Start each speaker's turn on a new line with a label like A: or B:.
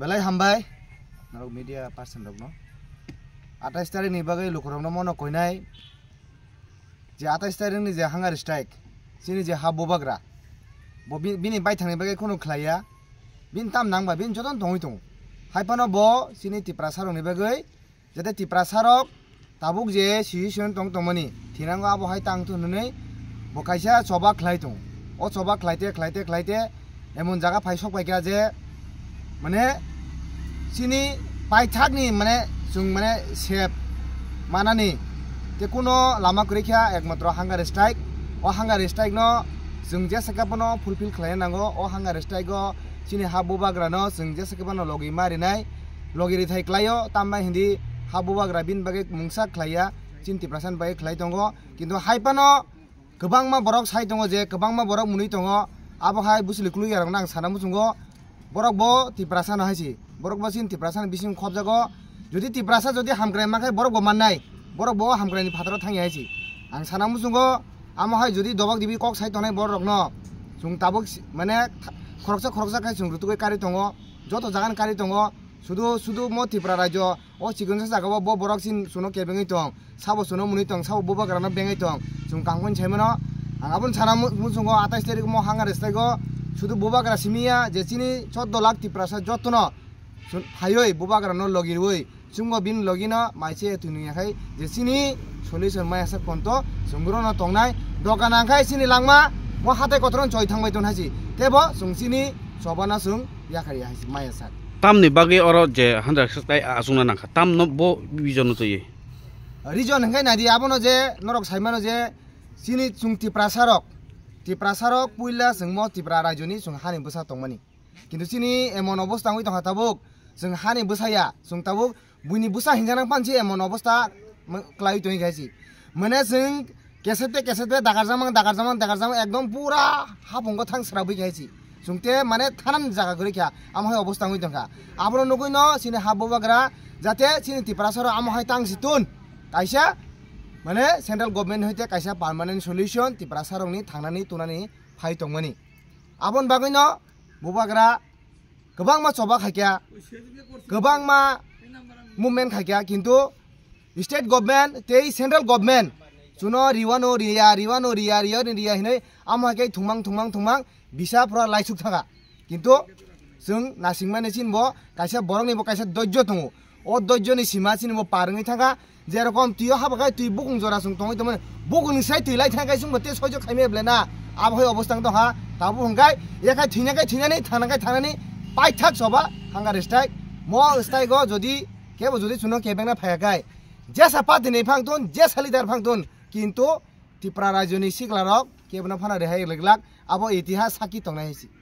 A: বেলাই হামবাই media person রকম আঠাইশ তারিখ নি বাকি লোকরকম মনে কইনাই যে আঠাইশ তারিখ নি যে হাঙ্গার স্ট্রাইক সে যে হাব বাগ্রা বিন বাই থাকে বাকি কোনো খেলাইয়া বিন তাম নামবা বিন যতন তঙই তো হাইফানো ব সে টিপরা সারক নি বাকি যাতে টিপরা সারক তাবুক যে সিহিসন তং তমনি থিনাঙ্গ আবহাই তাং থাই বকাইসা সবা খেলাই তো ও সবা খেলাইতে খেলাইতে খেলাইতে এমন জায়গা পাইসক পাইকা যে माने सिनि पाइथाकनि माने जों माने सेफ मानानि जेकुनु लामाखौ रैखा एकमात्र हांगार स्ट्राइक ओ हांगार न जों जेसेबांनो फुलफिल खालामनांगौ अ हांगार स्ट्राइकआव सिनि हाबो बाग्रानो जों जेसेबांनो लगै मारिनाय लगिरि थाइख्लायो ताम्बा हिन्दी हाबो बाग्रा बिन बागै मुंसा खालाया चिन्ति प्रासान बागै खालाय दङ किन्तु हाइपानो गोबां मा बरक साय दङ जे गोबां मा बरक मुनि दङ आबहाय बुसलिखलु यारंनो आं सानामो जोंगो borok bo tiprasa na haisi borok bo sin tiprasa na bisim khop jago jodi tiprasa jodi hamkrai makai borok bo mannai borok bo hamkrai ni phatar thangi haisi ang sanamu sungo amo hai jodi dobak dibi kok sai tonai borok no sung tabok mane khoroksa khoroksa kai sung rutukoi kari tongo joto jagan kari tongo sudu sudu mo tipra rajo o chikunsa jaga bo borok sin suno kebengi tong sabo suno muni tong sabo boba grana bengi tong sung kangkon chaimono ang abun sanamu sungo atai steri mo hangar estai go শুধু বোবাগরা সিমিয়া যে চিনি চোদ্দ লাখ ত্রিপ্রাসা যত্ন হাইওই বোবাগরা নগি ওই চুঙ্গ bin login মাইছে তুই যে চিনি solution মাই আসা কন্ত সুগ্রহ নাই দোকান আঙ্কাই চিনি লাংমা ম হাতে কথর চই থাকবাই তো হাসি তেব সুংসিনি সবানা সুং ইয়াকারি আহিছে মাই আসা তামনি বাগে অর যে হান্ডাই আসুনা নাখা তাম নিজন রিজন হেঙ্গাই না দিয়ে আবনো যে নরক সাইমানো যে চিনি চুংতি প্রাসারক tiprasarok puila semua tipra rajuni sung hani busa tongmani kintu sini emon tangwi ngui tongha tabuk sung hani busa ya sung tabuk buini busa hinjanang panci emon ta kelayu tongi gaji mana sung kesete kesetbe dakar zaman dakar zaman dakar zaman ekdom pura hapungko serabi serabui gaji te mana tanam jaga guri amohai obus obosta ngui tongha Abono nukui no sini habu bagra jate sini tiprasarok amoh amohai tang situn Aisyah, মানে central government হইতে কাইসা permanent solution Tripura সারংনি থানানি তুনানি ফাই তংমানি আবন বাগৈন বুবাগ্রা গবাং মা সভা খাইকা গবাং মা মুভমেন্ট খাইকা কিন্তু স্টেট গভর্নমেন্ট তেই সেন্ট্রেল গভর্নমেন্ট চুন রিওয়ান ও রিয়া রিওয়ান ও রিয়া রিয়ান রিয়া হিনে আমাকে থুমাং থুমাং থুমাং বিশা পুরা লাইসুক থাকা কিন্তু যা নাসিংমানে চিনব কাইসা বরং নিব কাইসা দৈর্য তুঙু অধৈর্যনি সীমা চিনব পারঙি থাকা যে রকম তুই হাবাকাই তুই বুকুং জরা সুং তুই তোমার বুকুং সাই তুই লাই থাকাই সুং মতে সহ্য খাইমে এবলে না আবহ অবস্থা তো হা তাবু হংকাই একাই থিনাকাই থিনানি থানাকাই থানানি পাই থাক সবা হাঙ্গা রেস্টাই ম স্টাই গ যদি কে যদি শুনো কে বেঙ্গা ফায়াকাই যে সাপা দিনে ফাংতুন যে সালিদার ফাংতুন কিন্তু ত্রিপুরা রাজ্যনি সিগলারক কেবনা ফানা রেহাই লেগলাক আবো ইতিহাস সাকি তঙাই হয়েছে